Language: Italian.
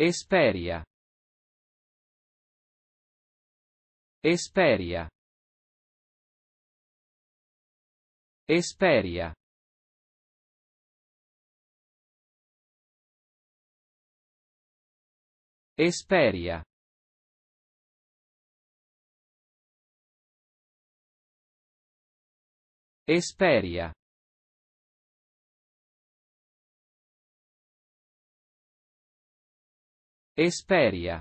Esperia. Esperia. Esperia. Esperia. Esperia. Esperia